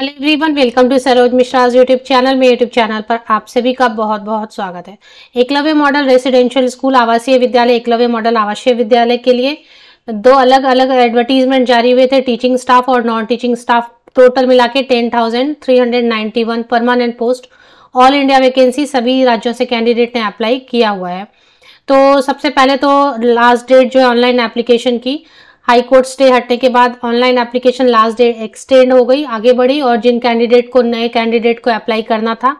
hello everyone welcome to Saroj Mishra's YouTube channel में YouTube channel पर आप सभी का बहुत बहुत स्वागत है एकलव्य मॉडल रेसिडेंशियल स्कूल आवासीय विद्यालय एकलव्य मॉडल आवासीय विद्यालय के लिए दो अलग अलग एडवर्टीजमेंट जारी हुए थे टीचिंग स्टाफ और नॉन टीचिंग स्टाफ टोटल मिला के permanent post all India vacancy सभी राज्यों से कैंडिडेट ने अप्लाई किया हुआ है तो सबसे पहले तो लास्ट डेट जो है ऑनलाइन एप्लीकेशन की हाईकोर्ट स्टे हटने के बाद online application last date extend हो गई आगे बढ़ी और जिन कैंडिडेट को नए कैंडिडेट को अप्लाई करना था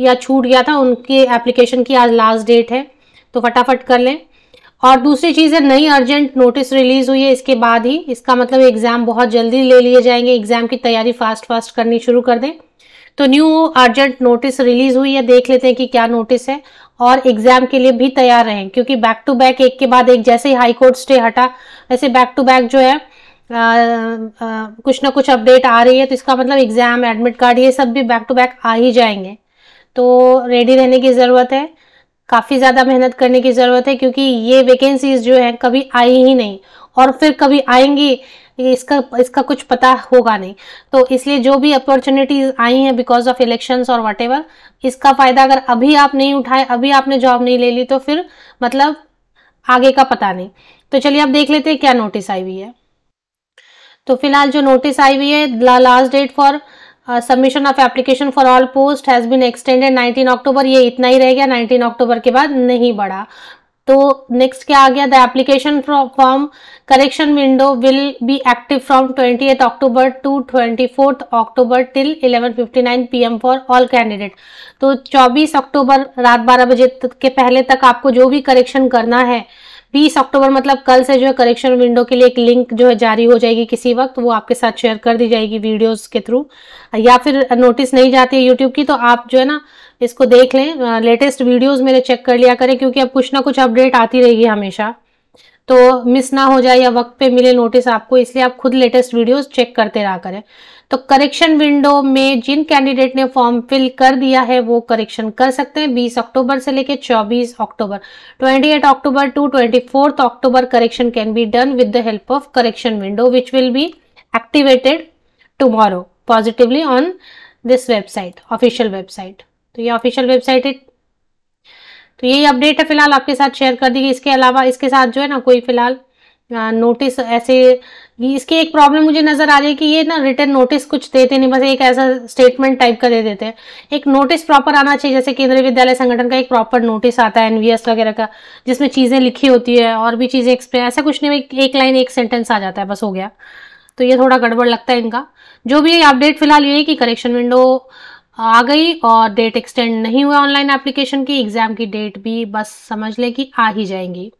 या छूट गया था उनके एप्लीकेशन की आज लास्ट डेट है तो फटाफट कर लें और दूसरी चीज़ है नई अर्जेंट नोटिस रिलीज़ हुई है इसके बाद ही इसका मतलब एग्ज़ाम बहुत जल्दी ले लिए जाएंगे एग्ज़ाम की तैयारी फास्ट फास्ट करनी शुरू कर दें तो न्यू अर्जेंट नोटिस रिलीज हुई है देख लेते हैं कि क्या नोटिस है और एग्जाम के लिए भी तैयार रहें क्योंकि बैक टू बैक एक के बाद एक जैसे ही हाईकोर्ट स्टे हटा वैसे बैक टू बैक जो है आ, आ, कुछ ना कुछ अपडेट आ रही है तो इसका मतलब एग्जाम एडमिट कार्ड ये सब भी बैक टू बैक आ ही जाएंगे तो रेडी रहने की ज़रूरत है काफ़ी ज़्यादा मेहनत करने की ज़रूरत है क्योंकि ये वैकेंसीज जो है कभी आई ही नहीं और फिर कभी आएंगी इसका इसका कुछ पता होगा नहीं तो इसलिए जो भी अपॉर्चुनिटीज आई हैं बिकॉज ऑफ इलेक्शन और वट इसका फ़ायदा अगर अभी आप नहीं उठाए अभी आपने जॉब नहीं ले ली तो फिर मतलब आगे का पता नहीं तो चलिए आप देख लेते हैं क्या नोटिस आई हुई है तो फिलहाल जो नोटिस आई हुई है last date for submission of application for all post has been extended 19 October ये इतना ही रह गया 19 अक्टूबर के बाद नहीं बढ़ा तो नेक्स्ट क्या आ गया the application form correction window will be active from twenty October to twenty October till 11:59 PM for all candidate तो 24 अक्टूबर रात 12 बजे के पहले तक आपको जो भी करेक्शन करना है बीस अक्टूबर मतलब कल से जो है करेक्शन विंडो के लिए एक लिंक जो है जारी हो जाएगी किसी वक्त वो आपके साथ शेयर कर दी जाएगी वीडियोस के थ्रू या फिर नोटिस नहीं जाती है यूट्यूब की तो आप जो है ना इसको देख लें लेटेस्ट वीडियोस मेरे चेक कर लिया करें क्योंकि अब कुछ ना कुछ अपडेट आती रहेगी हमेशा तो मिस ना हो जाए या वक्त पे मिले नोटिस आपको इसलिए आप खुद लेटेस्ट वीडियोस चेक करते रहा करें तो करेक्शन विंडो में जिन कैंडिडेट ने फॉर्म फिल कर दिया है वो करेक्शन कर सकते हैं 20 अक्टूबर से लेके 24 October 28 October to 24 October correction can be done with the help of correction window which will be activated tomorrow positively on this website official website तो ये ऑफिशियल वेबसाइट है तो यही अपडेट है फिलहाल आपके साथ शेयर कर दी गई इसके अलावा इसके साथ जो है ना कोई फिलहाल नोटिस ऐसे इसकी एक प्रॉब्लम मुझे नज़र आ रही है कि ये ना रिटर्न नोटिस कुछ देते नहीं बस एक ऐसा स्टेटमेंट टाइप का दे देते हैं एक नोटिस प्रॉपर आना चाहिए जैसे केंद्रीय विद्यालय संगठन का एक प्रॉपर नोटिस आता है एनवीएस वगैरह का जिसमें चीज़ें लिखी होती है और भी चीज़ें एक्सप्लेन ऐसा कुछ नहीं एक लाइन एक सेंटेंस आ जाता है बस हो गया तो ये थोड़ा गड़बड़ लगता है इनका जो भी अपडेट फिलहाल ये है कि करेक्शन विंडो आ गई और डेट एक्सटेंड नहीं हुआ ऑनलाइन एप्लीकेशन की एग्ज़ाम की डेट भी बस समझ लें कि आ ही जाएंगी